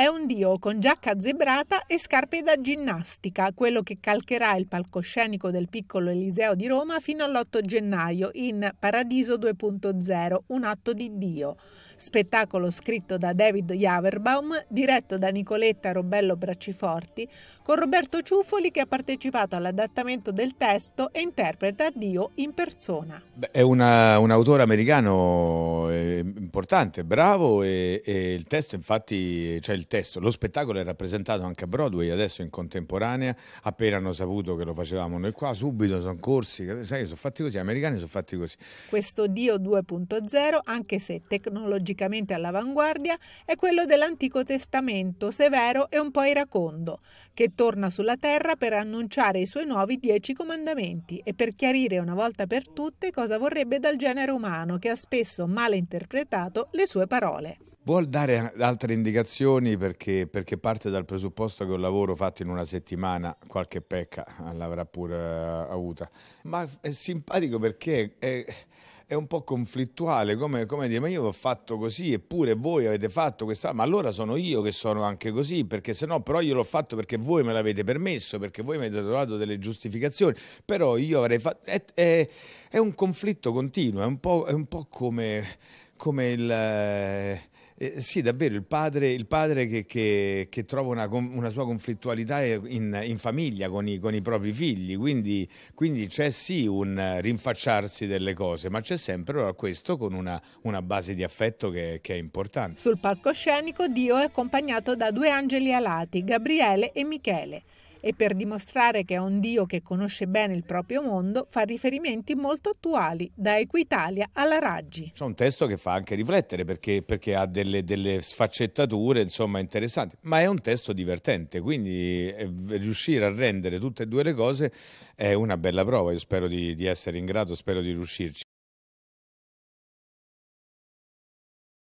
È un dio con giacca zebrata e scarpe da ginnastica, quello che calcherà il palcoscenico del piccolo Eliseo di Roma fino all'8 gennaio in Paradiso 2.0, un atto di Dio. Spettacolo scritto da David Javerbaum, diretto da Nicoletta Robello Bracciforti, con Roberto Ciuffoli che ha partecipato all'adattamento del testo e interpreta Dio in persona. Beh, è una, un autore americano eh, importante, bravo e, e, il testo infatti, cioè il testo. Lo spettacolo è rappresentato anche a Broadway, adesso in contemporanea, appena hanno saputo che lo facevamo noi qua, subito sono corsi, sai, sono fatti così, gli americani sono fatti così. Questo Dio 2.0, anche se tecnologicamente all'avanguardia, è quello dell'Antico Testamento, severo e un po' iracondo, che torna sulla terra per annunciare i suoi nuovi dieci comandamenti e per chiarire una volta per tutte cosa vorrebbe dal genere umano che ha spesso mal interpretato le sue parole. Vuol dare altre indicazioni perché, perché, parte dal presupposto che un lavoro fatto in una settimana qualche pecca l'avrà pure eh, avuta, ma è simpatico perché è, è un po' conflittuale, come, come, dire, ma io ho fatto così eppure voi avete fatto questa, ma allora sono io che sono anche così, perché se no però io l'ho fatto perché voi me l'avete permesso, perché voi mi avete trovato delle giustificazioni, però io avrei fatto... È, è, è un conflitto continuo, è un po', un po come, come il eh, sì, davvero, il padre, il padre che, che, che, trova una, una sua conflittualità in, in famiglia con i, con i, propri figli, quindi, quindi c'è sì un rinfacciarsi delle cose, ma c'è sempre allora, questo con una, una, base di affetto che, che, è importante. Sul palcoscenico Dio è accompagnato da due angeli alati, Gabriele e Michele e per dimostrare che è un Dio che conosce bene il proprio mondo fa riferimenti molto attuali, da Equitalia alla Raggi. C'è un testo che fa anche riflettere perché, perché ha delle, delle, sfaccettature insomma, interessanti, ma è un testo divertente, quindi eh, riuscire a rendere tutte e due le cose è una bella prova, io spero di, di essere in grado, spero di riuscirci.